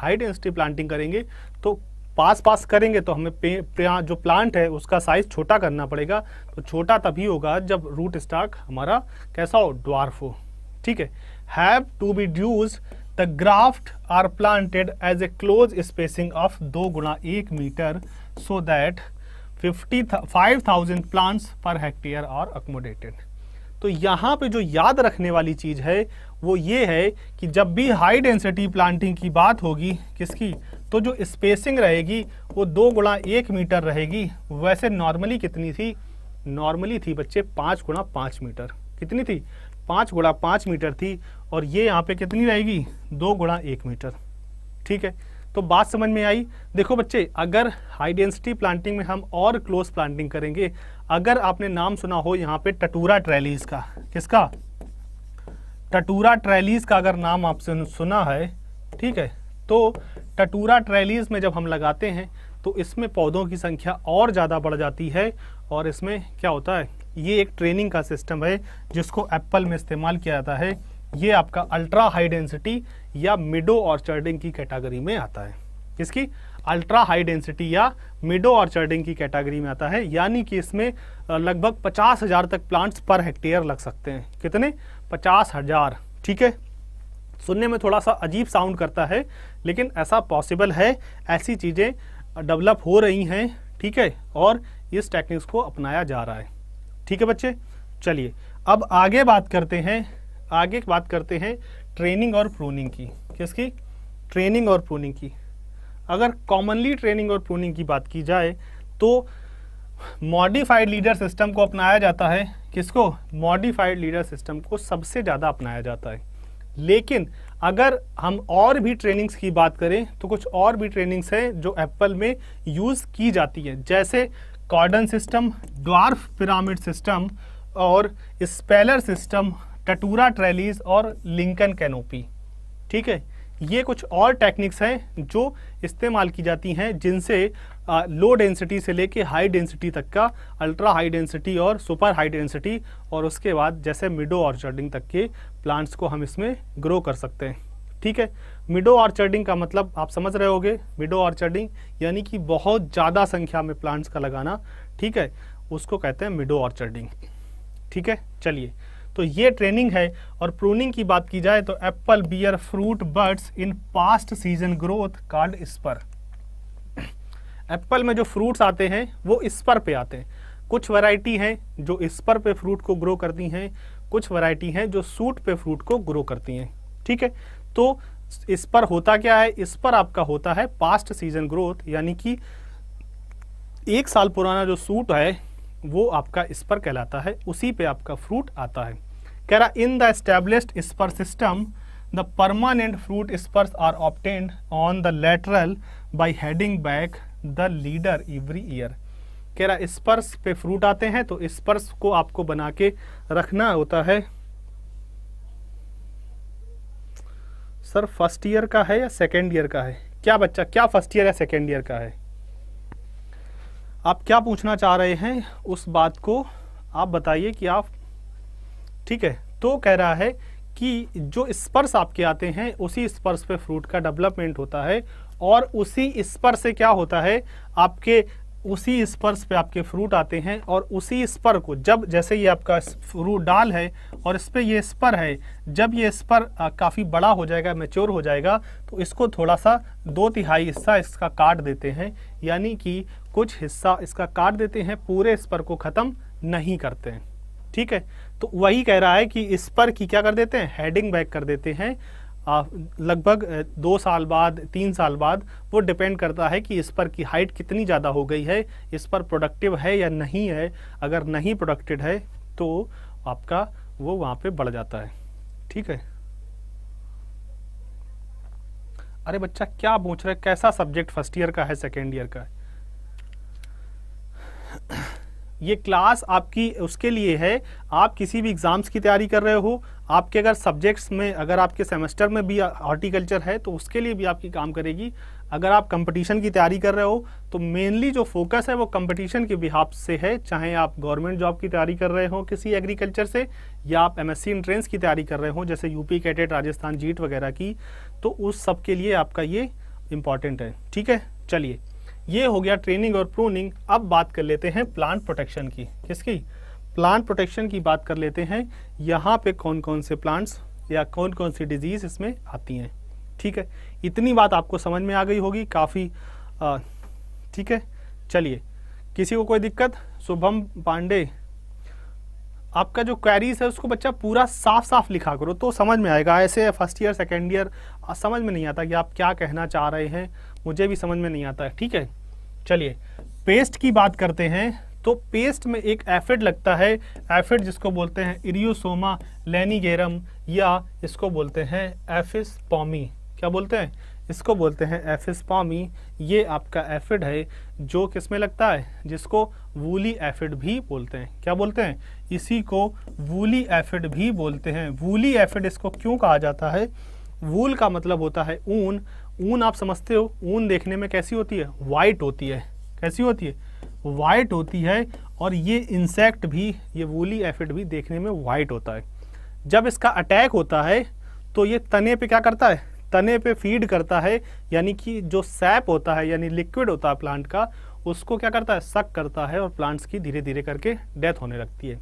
हाई डेंसिटी प्लांटिंग करेंगे तो पास पास करेंगे तो हमें जो प्लांट है उसका साइज छोटा करना पड़ेगा तो छोटा तभी होगा जब रूट स्टॉक हमारा कैसा हो ड्वार्फ हो ठीक है have to be dues the graft are planted as a close spacing of दो गुणा एक metre so that fifty five thousand plants per hectare are accommodated तो यहाँ पे जो याद रखने वाली चीज़ है वो ये है कि जब भी हाई डेंसिटी प्लांटिंग की बात होगी किसकी तो जो स्पेसिंग रहेगी वो दो गुणा एक मीटर रहेगी वैसे नॉर्मली कितनी थी नॉर्मली थी बच्चे पाँच गुणा पाँच मीटर कितनी थी पाँच गुणा पाँच मीटर थी और ये यहाँ पे कितनी रहेगी दो गुणा एक मीटर ठीक है तो बात समझ में आई देखो बच्चे अगर हाई डेंसिटी प्लांटिंग में हम और क्लोज प्लांटिंग करेंगे अगर आपने नाम सुना हो यहाँ पे टटूरा ट्रैलीज का किसका टटूरा ट्रैलीज का अगर नाम आपसे सुना है ठीक है तो टटूरा ट्रैलीज में जब हम लगाते हैं तो इसमें पौधों की संख्या और ज़्यादा बढ़ जाती है और इसमें क्या होता है ये एक ट्रेनिंग का सिस्टम है जिसको एप्पल में इस्तेमाल किया जाता है ये आपका अल्ट्रा हाई डेंसिटी या मिडो ऑर्चर्डिंग की कैटेगरी में आता है इसकी अल्ट्रा हाई डेंसिटी या मिडो ऑर्चर्डिंग की कैटेगरी में आता है यानी कि इसमें लगभग पचास हज़ार तक प्लांट्स पर हेक्टेयर लग सकते हैं कितने पचास हज़ार ठीक है सुनने में थोड़ा सा अजीब साउंड करता है लेकिन ऐसा पॉसिबल है ऐसी चीज़ें डेवलप हो रही हैं ठीक है और इस टेक्निक्स को अपनाया जा रहा है ठीक है बच्चे चलिए अब आगे बात करते हैं आगे बात करते हैं ट्रेनिंग और प्रूनिंग की किसकी ट्रेनिंग और प्रूनिंग की अगर कॉमनली ट्रेनिंग और प्रूनिंग की बात की जाए तो मॉडिफाइड लीडर सिस्टम को अपनाया जाता है किसको मॉडिफाइड लीडर सिस्टम को सबसे ज़्यादा अपनाया जाता है लेकिन अगर हम और भी ट्रेनिंग्स की बात करें तो कुछ और भी ट्रेनिंग्स हैं जो एप्पल में यूज़ की जाती है जैसे cordon system dwarf pyramid system और स्पेलर सिस्टम टटूरा ट्रेलीज और लिंकन कैनोपी ठीक है ये कुछ और टेक्निक्स हैं जो इस्तेमाल की जाती हैं जिनसे लो डेंसिटी से लेके हाई डेंसिटी तक का अल्ट्रा हाई डेंसिटी और सुपर हाई डेंसिटी और उसके बाद जैसे मिडो ऑर्चर्डिंग तक के प्लांट्स को हम इसमें ग्रो कर सकते हैं ठीक है मिडो ऑर्चर्डिंग का मतलब आप समझ रहे होगे मिडो ऑर्चर्डिंग यानी कि बहुत ज़्यादा संख्या में प्लांट्स का लगाना ठीक है उसको कहते हैं मिडो ऑर्चर्डिंग ठीक है चलिए तो ये ट्रेनिंग है और प्रूनिंग की बात की जाए तो apple bear fruit buds in past season growth card spur apple में जो फ्रूट्स आते हैं वो स्पर पे आते हैं कुछ वैरायटी हैं जो स्पर पे फ्रूट को ग्रो करती हैं कुछ वैरायटी हैं जो सूट पे फ्रूट को ग्रो करती हैं ठीक है तो इस पर होता क्या है इस पर आपका होता है पास्ट सीजन ग्रोथ यानी कि एक साल पुराना जो सूट है वो आपका इस पर कहलाता है उसी पे आपका फ्रूट आता है कह रहा in the establish spurs system the permanent fruit spurs are obtained on the lateral by heading back the leader every year कह रहा स्पर्स पे फ्रूट आते हैं तो स्पर्स को आपको बना के रखना होता है सर फर्स्ट ईयर का है या सेकेंड ईयर का है क्या बच्चा क्या फर्स्ट ईयर या सेकेंड ईयर का है आप क्या पूछना चाह रहे हैं उस बात को आप बताइए कि आप ठीक है तो कह रहा है कि जो स्पर्श आपके आते हैं उसी स्पर्श पे फ्रूट का डेवलपमेंट होता है और उसी स्पर्श से क्या होता है आपके उसी स्पर्श पे आपके फ्रूट आते हैं और उसी स्पर को जब जैसे ये आपका फ्रूट डाल है और इस पर यह स्पर है जब ये स्पर काफ़ी बड़ा हो जाएगा मेच्योर हो जाएगा तो इसको थोड़ा सा दो तिहाई हिस्सा इसका काट देते हैं यानी कि कुछ हिस्सा इसका काट देते हैं पूरे स्पर को ख़त्म नहीं करते हैं ठीक है तो वही कह रहा है कि इस पर की क्या कर देते हैं हेडिंग बैक कर देते हैं लगभग दो साल बाद तीन साल बाद वो डिपेंड करता है कि इस पर की हाइट कितनी ज़्यादा हो गई है इस पर प्रोडक्टिव है या नहीं है अगर नहीं प्रोडक्टिव है तो आपका वो वहाँ पे बढ़ जाता है ठीक है अरे बच्चा क्या पूछ रहे कैसा सब्जेक्ट फर्स्ट ईयर का है सेकेंड ईयर का है ये क्लास आपकी उसके लिए है आप किसी भी एग्ज़ाम्स की तैयारी कर रहे हो आपके अगर सब्जेक्ट्स में अगर आपके सेमेस्टर में भी हॉर्टिकल्चर है तो उसके लिए भी आपकी काम करेगी अगर आप कंपटीशन की तैयारी कर रहे हो तो मेनली जो फोकस है वो कंपटीशन के बिहाब से है चाहे आप गवर्नमेंट जॉब की तैयारी कर रहे हो किसी एग्रीकल्चर से या आप एमएससी एंट्रेंस की तैयारी कर रहे हो जैसे यूपी कैडेट राजस्थान जीट वगैरह की तो उस सब के लिए आपका ये इम्पॉर्टेंट है ठीक है चलिए ये हो गया ट्रेनिंग और प्रूनिंग अब बात कर लेते हैं प्लांट प्रोटेक्शन की किसकी प्लांट प्रोटेक्शन की बात कर लेते हैं यहाँ पे कौन कौन से प्लांट्स या कौन कौन सी डिजीज इसमें आती हैं ठीक है इतनी बात आपको समझ में आ गई होगी काफ़ी ठीक है चलिए किसी को कोई दिक्कत शुभम पांडे आपका जो क्वेरीज है उसको बच्चा पूरा साफ साफ लिखा करो तो समझ में आएगा ऐसे फर्स्ट ईयर सेकेंड ईयर समझ में नहीं आता कि आप क्या कहना चाह रहे हैं मुझे भी समझ में नहीं आता है ठीक है चलिए पेस्ट की बात करते हैं तो पेस्ट में एक एफिड लगता है एफिड जिसको बोलते हैं इरियोसोमा लेनीगेरम या इसको बोलते हैं एफिस पॉमी क्या बोलते हैं इसको बोलते हैं एफिस पॉमी ये आपका एफिड है जो किस में लगता है जिसको वूली एफिड भी बोलते हैं क्या बोलते हैं इसी को वूली एफिड भी बोलते हैं वूली एफिड इसको क्यों कहा जाता है वूल का मतलब होता है ऊन ऊन आप समझते हो ऊन देखने में कैसी होती है वाइट होती है कैसी होती है वाइट होती है और ये इंसेक्ट भी ये वूली एफिड भी देखने में वाइट होता है जब इसका अटैक होता है तो ये तने पे क्या करता है तने पे फीड करता है यानी कि जो सैप होता है यानी लिक्विड होता है प्लांट का उसको क्या करता है सक करता है और प्लांट्स की धीरे धीरे करके डेथ होने लगती है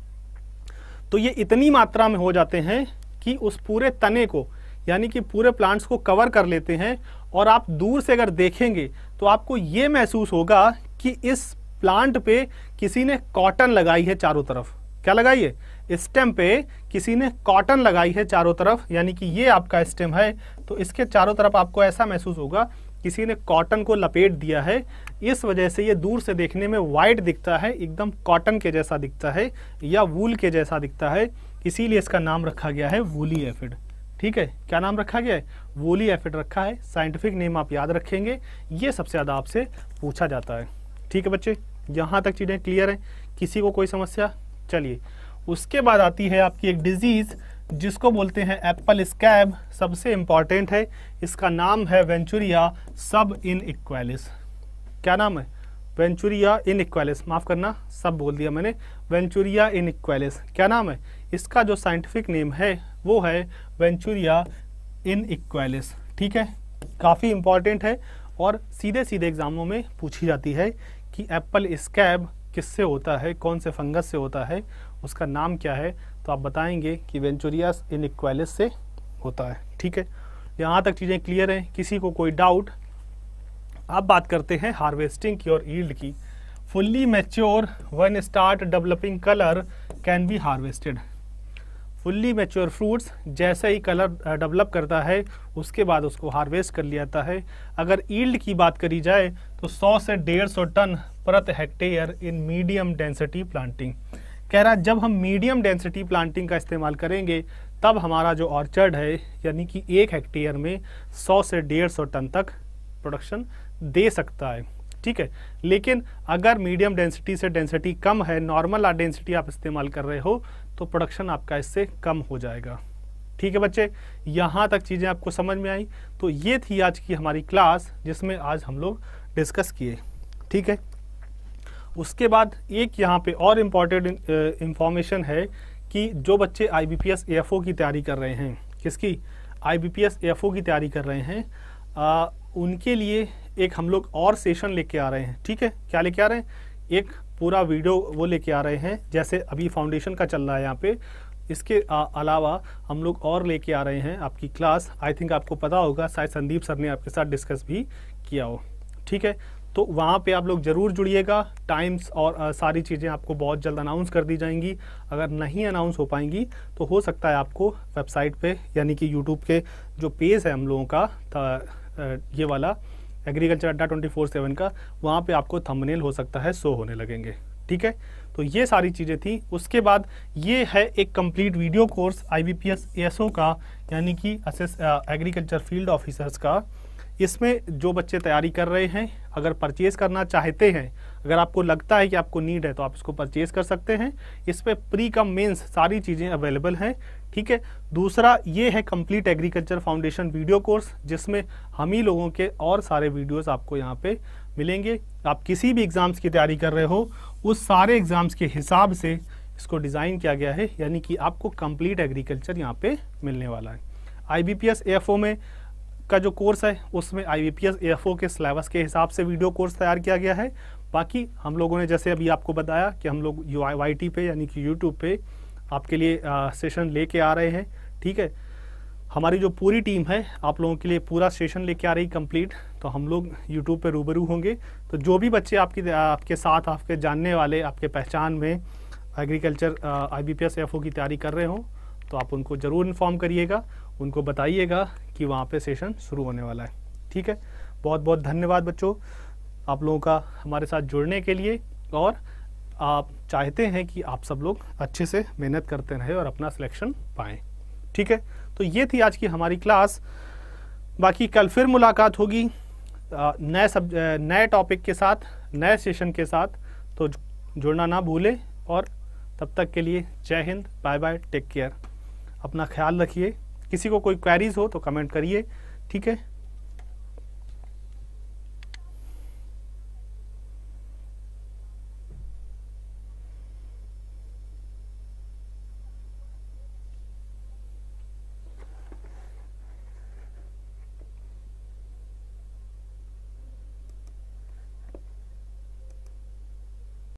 तो ये इतनी मात्रा में हो जाते हैं कि उस पूरे तने को यानी कि पूरे प्लांट्स को कवर कर लेते हैं और आप दूर से अगर देखेंगे तो आपको ये महसूस होगा कि इस प्लांट पे किसी ने कॉटन लगाई है चारों तरफ क्या लगाई है स्टेम पे किसी ने कॉटन लगाई है चारों तरफ यानी कि ये आपका स्टेम है तो इसके चारों तरफ आपको ऐसा महसूस होगा किसी ने कॉटन को लपेट दिया है इस वजह से ये दूर से देखने में वाइट दिखता है एकदम कॉटन के जैसा दिखता है या वूल के जैसा दिखता है इसीलिए इसका नाम रखा गया है वूली एफिड ठीक है क्या नाम रखा गया है वोली एफिड रखा है साइंटिफिक नेम आप याद रखेंगे ये सबसे ज़्यादा आपसे पूछा जाता है ठीक है बच्चे यहाँ तक चीज़ें क्लियर हैं किसी को कोई समस्या चलिए उसके बाद आती है आपकी एक डिजीज़ जिसको बोलते हैं एप्पल स्कैब सबसे इम्पॉर्टेंट है इसका नाम है वेंचुरिया सब इन इक्वेलिस क्या नाम है वेंचुरिया इन इक्वेलिस माफ़ करना सब बोल दिया मैंने वेंचुरिया इन इक्वेलिस क्या नाम है इसका जो साइंटिफिक नेम है वो है वेंचुरिया इन इक्वेलिस ठीक है काफ़ी इम्पॉर्टेंट है और सीधे सीधे एग्जामों में पूछी जाती है कि एप्पल स्कैब किससे होता है कौन से फंगस से होता है उसका नाम क्या है तो आप बताएंगे कि वेंचुरिया इन इक्वेलिस से होता है ठीक है यहाँ तक चीज़ें क्लियर हैं किसी को कोई डाउट अब बात करते हैं हार्वेस्टिंग की और ईल्ड की fully mature one start developing colour can be harvested fully mature fruits जैसे ही कलर डेवलप करता है उसके बाद उसको हार्वेस्ट कर लिया जाता है अगर ईल्ड की बात करी जाए तो 100 से 150 टन प्रति hectare in medium density planting कह रहा जब हम मीडियम डेंसिटी प्लांटिंग का इस्तेमाल करेंगे तब हमारा जो ऑर्चर्ड है यानी कि एक हेक्टेयर में 100 से 150 टन तक प्रोडक्शन दे सकता है ठीक है लेकिन अगर मीडियम डेंसिटी से डेंसिटी कम है नॉर्मल डेंसिटी आप इस्तेमाल कर रहे हो तो प्रोडक्शन आपका इससे कम हो जाएगा ठीक है बच्चे यहाँ तक चीज़ें आपको समझ में आई तो ये थी आज की हमारी क्लास जिसमें आज हम लोग डिस्कस किए ठीक है उसके बाद एक यहाँ पे और इम्पॉर्टेंट इंफॉर्मेशन है कि जो बच्चे आई बी की तैयारी कर रहे हैं किसकी आई बी की तैयारी कर रहे हैं आ, उनके लिए एक हम लोग और सेशन लेके आ रहे हैं ठीक है क्या लेके आ रहे हैं एक पूरा वीडियो वो लेके आ रहे हैं जैसे अभी फाउंडेशन का चल रहा है यहाँ पे इसके अलावा हम लोग और लेके आ रहे हैं आपकी क्लास आई थिंक आपको पता होगा शायद संदीप सर ने आपके साथ डिस्कस भी किया हो ठीक है तो वहाँ पे आप लोग ज़रूर जुड़िएगा टाइम्स और आ, सारी चीज़ें आपको बहुत जल्द अनाउंस कर दी जाएंगी अगर नहीं अनाउंस हो पाएंगी तो हो सकता है आपको वेबसाइट पे यानी कि यूट्यूब के जो पेज है हम लोगों का ये वाला एग्रीकल्चर अड्डा ट्वेंटी फोर सेवन का वहाँ पे आपको थंबनेल हो सकता है शो होने लगेंगे ठीक है तो ये सारी चीज़ें थी उसके बाद ये है एक complete video course I B P S S O का यानी कि असिस एग्रीकल्चर फील्ड ऑफिसर्स का इसमें जो बच्चे तैयारी कर रहे हैं अगर परचेज़ करना चाहते हैं अगर आपको लगता है कि आपको नीड है तो आप इसको परचेज कर सकते हैं इस पर प्री कम मेन्स सारी चीज़ें अवेलेबल हैं ठीक है दूसरा ये है complete agriculture foundation video course जिसमें हम ही लोगों के और सारे वीडियोस आपको यहाँ पे मिलेंगे आप किसी भी एग्ज़ाम्स की तैयारी कर रहे हो उस सारे एग्ज़ाम्स के हिसाब से इसको डिज़ाइन किया गया है यानी कि आपको कंप्लीट एग्रीकल्चर यहाँ पे मिलने वाला है I B P S F O में का जो कोर्स है उसमें I B P S F O के सिलेबस के हिसाब से वीडियो कोर्स तैयार किया गया है बाकी हम लोगों ने जैसे अभी आपको बताया कि हम लोग यू आई टी पे यानी कि यूट्यूब पे आपके लिए आ, सेशन लेके आ रहे हैं ठीक है हमारी जो पूरी टीम है आप लोगों के लिए पूरा सेशन लेके आ रही कंप्लीट तो हम लोग यूट्यूब पे रूबरू होंगे तो जो भी बच्चे आपकी आपके साथ आपके जानने वाले आपके पहचान में एग्रीकल्चर आई बी पी की तैयारी कर रहे हों तो आप उनको ज़रूर इन्फॉर्म करिएगा उनको बताइएगा कि वहाँ पे सेशन शुरू होने वाला है ठीक है बहुत बहुत धन्यवाद बच्चों आप लोगों का हमारे साथ जुड़ने के लिए और आप चाहते हैं कि आप सब लोग अच्छे से मेहनत करते रहें और अपना सिलेक्शन पाएँ ठीक है तो ये थी आज की हमारी क्लास बाकी कल फिर मुलाकात होगी नए सब नए टॉपिक के साथ नए सेशन के साथ तो जुड़ना ना भूलें और तब तक के लिए जय हिंद बाय बाय टेक केयर अपना ख्याल रखिए किसी को कोई क्वेरीज हो तो कमेंट करिए ठीक है